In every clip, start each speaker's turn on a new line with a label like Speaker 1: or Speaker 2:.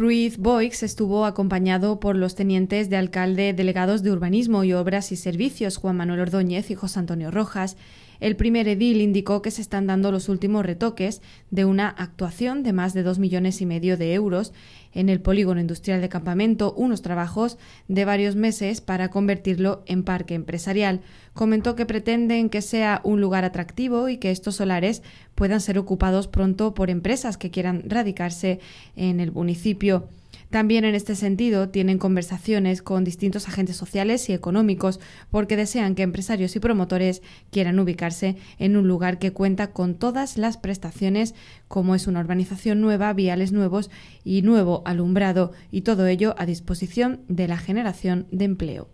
Speaker 1: Ruiz Boix estuvo acompañado por los tenientes de alcalde delegados de Urbanismo y Obras y Servicios Juan Manuel Ordóñez y José Antonio Rojas el primer edil indicó que se están dando los últimos retoques de una actuación de más de dos millones y medio de euros en el polígono industrial de Campamento, unos trabajos de varios meses para convertirlo en parque empresarial. Comentó que pretenden que sea un lugar atractivo y que estos solares puedan ser ocupados pronto por empresas que quieran radicarse en el municipio. También en este sentido tienen conversaciones con distintos agentes sociales y económicos porque desean que empresarios y promotores quieran ubicarse en un lugar que cuenta con todas las prestaciones como es una urbanización nueva, viales nuevos y nuevo alumbrado y todo ello a disposición de la generación de empleo.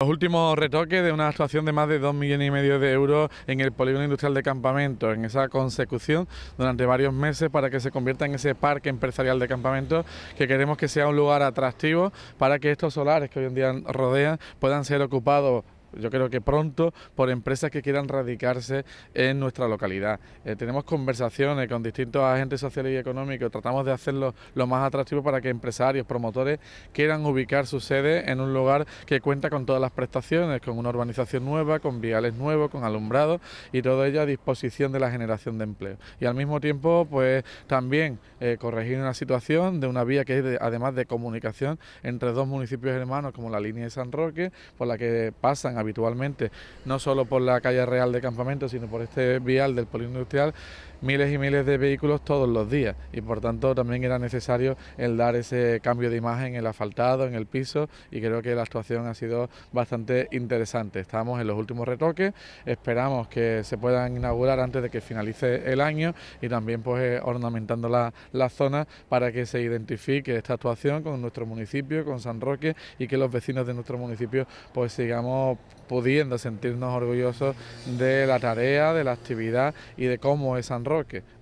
Speaker 2: Los últimos retoques de una actuación de más de 2 millones y medio de euros en el polígono industrial de campamento, en esa consecución durante varios meses para que se convierta en ese parque empresarial de campamento que queremos que sea un lugar atractivo para que estos solares que hoy en día rodean puedan ser ocupados yo creo que pronto, por empresas que quieran radicarse en nuestra localidad. Eh, tenemos conversaciones con distintos agentes sociales y económicos, tratamos de hacerlo lo más atractivo para que empresarios, promotores quieran ubicar su sede en un lugar que cuenta con todas las prestaciones, con una urbanización nueva, con viales nuevos, con alumbrado y todo ello a disposición de la generación de empleo. Y al mismo tiempo, pues también eh, corregir una situación de una vía que es además de comunicación entre dos municipios hermanos como la línea de San Roque, por la que pasan habitualmente, no solo por la calle real de campamento, sino por este vial del poliindustrial miles y miles de vehículos todos los días y por tanto también era necesario el dar ese cambio de imagen en el asfaltado, en el piso y creo que la actuación ha sido bastante interesante. Estamos en los últimos retoques, esperamos que se puedan inaugurar antes de que finalice el año y también pues eh, ornamentando la, la zona para que se identifique esta actuación con nuestro municipio, con San Roque y que los vecinos de nuestro municipio pues sigamos pudiendo sentirnos orgullosos de la tarea, de la actividad y de cómo es San Roque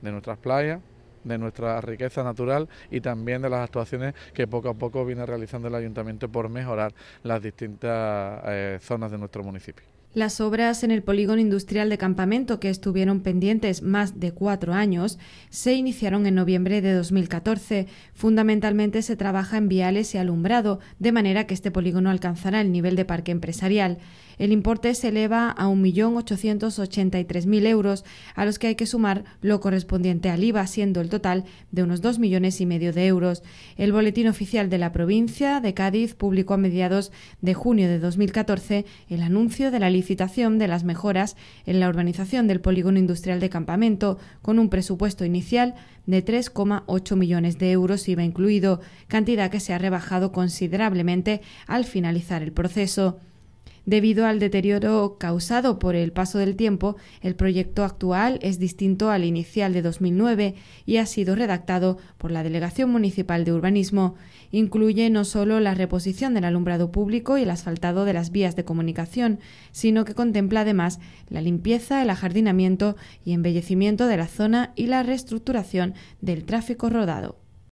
Speaker 2: de nuestras playas de nuestra riqueza natural y también de las actuaciones que poco a poco viene realizando el ayuntamiento por mejorar las distintas eh, zonas de nuestro municipio.
Speaker 1: Las obras en el polígono industrial de Campamento, que estuvieron pendientes más de cuatro años, se iniciaron en noviembre de 2014. Fundamentalmente se trabaja en viales y alumbrado, de manera que este polígono alcanzará el nivel de parque empresarial. El importe se eleva a 1.883.000 euros, a los que hay que sumar lo correspondiente al IVA, siendo el total de unos 2 millones y medio de euros. El Boletín Oficial de la Provincia de Cádiz publicó a mediados de junio de 2014 el anuncio de la licitación de las mejoras en la urbanización del polígono industrial de Campamento, con un presupuesto inicial de 3,8 millones de euros IVA incluido, cantidad que se ha rebajado considerablemente al finalizar el proceso. Debido al deterioro causado por el paso del tiempo, el proyecto actual es distinto al inicial de 2009 y ha sido redactado por la Delegación Municipal de Urbanismo. Incluye no solo la reposición del alumbrado público y el asfaltado de las vías de comunicación, sino que contempla además la limpieza, el ajardinamiento y embellecimiento de la zona y la reestructuración del tráfico rodado.